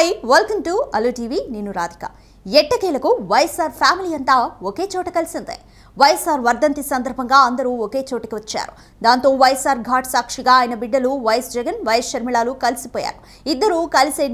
hi welcome to Aalo TV నేను రాధిక ఎట్టకేలకు YSR family అంతా ఒకే చోట కలిసిందే వైఎస్ఆర్ వర్ధంతి సందర్భంగా అందరూ ఒకే చోటికి వచ్చారు దాంతో వైఎస్ఆర్ ఘాట్ సాక్షిగా ఆయన బిడ్డలు వైఎస్ జగన్ వైఎస్ షర్మిళాలు కలిసిపోయారు ఇద్దరూ కలిసే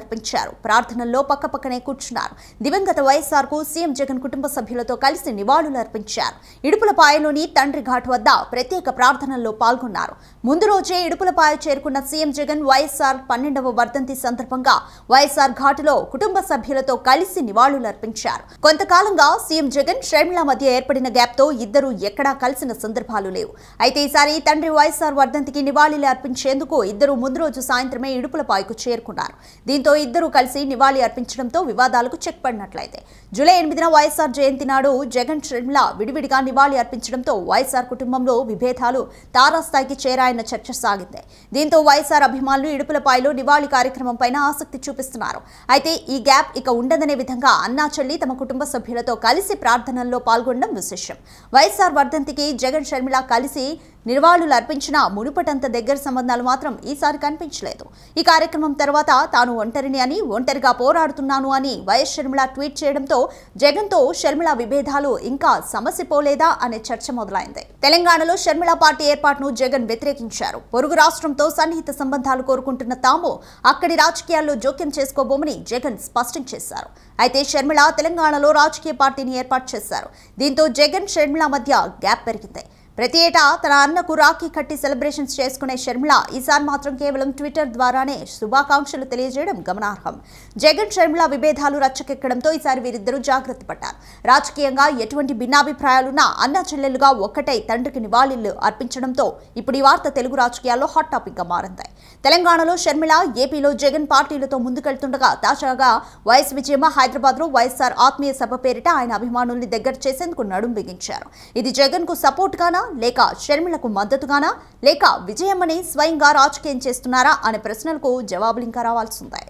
అర్పించారు ప్రార్థనల్లో పక్కపక్కనే కూర్చున్నారు దివంగత వైఎస్ఆర్ కు సీఎం జగన్ కుటుంబ సభ్యులతో కలిసి నివాళులు అర్పించారు ఇడుపులపాయలోని తండ్రి ఘాట్ వద్ద ప్రత్యేక ప్రార్థనల్లో పాల్గొన్నారు ముందు రోజే ఇడుపులపాయ చేరుకున్న సీఎం జగన్ వైఎస్ఆర్ పన్నెండవ వర్ధంతి సందర్భంగా వైఎస్ఆర్ ఘాటులో కుటుంబ సభ్యులతో కలిసి నివాళులు అర్పించారు కొంతకాలంగా సీఎం జగన్ షర్మిల మధ్య ఏర్పడిన గ్యాప్తో ఇద్దరు ఎక్కడా కలిసిన సందర్భాలు లేవు అయితే ఈసారి తండ్రి వైఎస్ఆర్ వర్ధంతికి నివాళులు అర్పించేందుకు ఇద్దరు ముందు రోజు సాయంత్రమే ఇడుపులపాయకు చేరుకున్నారు దీంతో ఇద్దరు కలిసి నివాళి అర్పించడంతో వివాదాలకు చెక్ పడినట్లయితే జూలై ఎనిమిదిన వైఎస్ఆర్ జయంతి నాడు జగన్ షర్మిల విడివిడిగా నివాళి అర్పించడంతో వైఎస్ఆర్ కుటుంబంలో విభేదాలు తారాస్థాయికి చేరాయన్న చర్చ సాగింది దీంతో వైఎస్ఆర్ అభిమానులు ఇడుపులపాయలో నివాళి కార్యక్రమం పైన ఆసక్తి చూపిస్తున్నారు అయితే ఈ గ్యాప్ ఇక ఉండదనే విధంగా అన్నా చెల్లి తమ కుటుంబ సభ్యులతో కలిసి ప్రార్థనల్లో పాల్గొనడం విశేషం వైఎస్ఆర్ వర్ధంతికి జగన్ షర్మిల కలిసి నిర్వాళులు అర్పించిన మునుపటంత దగ్గర సంబంధాలు మాత్రం ఈసారి కనిపించలేదు ఈ కార్యక్రమం తర్వాత తాను ఒంటరిని అని ఒంటరిగా పోరాడుతున్నాను అని వైఎస్ షర్మిల ట్వీట్ చేయడంతో జగన్తో షర్మిల విభేదాలు ఇంకా సమస్య పోలేదా అనే చర్చ మొదలైంది తెలంగాణలో షర్మిల పార్టీ ఏర్పాటును జగన్ వ్యతిరేకించారు పొరుగు రాష్ట్రంతో సన్నిహిత సంబంధాలు కోరుకుంటున్న తాము అక్కడి రాజకీయాల్లో జోక్యం చేసుకోబోమని జగన్ స్పష్టం చేశారు అయితే షర్మిల తెలంగాణలో రాజకీయ పార్టీని ఏర్పాటు చేశారు దీంతో జగన్ షర్మిల మధ్య గ్యాప్ పెరిగింది ప్రతి ఏటా తన అన్నకు రాఖీ కట్టి సెలబ్రేషన్స్ చేసుకునే షర్మిల ఈసారి మాత్రం కేవలం ట్విట్టర్ ద్వారానే శుభాకాంక్షలు తెలియజేయడం గమనార్హం జగన్ షర్మిల విభేదాలు రచ్చకెక్కడంతో ఈసారి వీరిద్దరూ జాగ్రత్త పడ్డారు రాజకీయంగా ఎటువంటి భిన్నాభిప్రాయాలున్నా అన్న చెల్లెలుగా ఒక్కటై తండ్రికి నివాళులు అర్పించడంతో ఇప్పుడు ఈ వార్త తెలుగు రాజకీయాల్లో హాట్ టాపిక్ గా మారింది తెలంగాణలో షర్మిల ఏపీలో జగన్ పార్టీలతో ముందుకెళ్తుండగా తాజాగా వైఎస్ విజయమ్మ హైదరాబాద్లో వైఎస్ఆర్ ఆత్మీయ సభ పేరిట ఆయన అభిమానుల్ని దగ్గర చేసేందుకు నడుం బిగించారు ఇది జగన్కు సపోర్ట్గానా లేక షర్మిలకు మద్దతుగానా లేక విజయమ్మని స్వయంగా రాజకీయం చేస్తున్నారా అనే ప్రశ్నలకు జవాబులు ఇంకా రావాల్సిందే